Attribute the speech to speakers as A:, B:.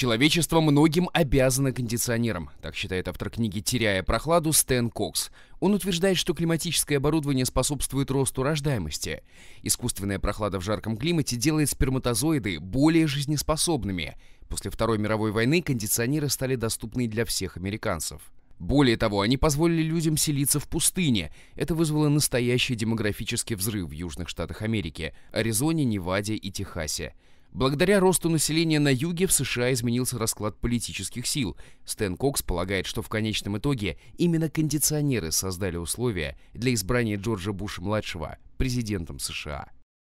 A: Человечество многим обязано кондиционерам, так считает автор книги «Теряя прохладу» Стэн Кокс. Он утверждает, что климатическое оборудование способствует росту рождаемости. Искусственная прохлада в жарком климате делает сперматозоиды более жизнеспособными. После Второй мировой войны кондиционеры стали доступны для всех американцев. Более того, они позволили людям селиться в пустыне. Это вызвало настоящий демографический взрыв в Южных Штатах Америки, Аризоне, Неваде и Техасе. Благодаря росту населения на юге в США изменился расклад политических сил. Стэн Кокс полагает, что в конечном итоге именно кондиционеры создали условия для избрания Джорджа Буша-младшего президентом США.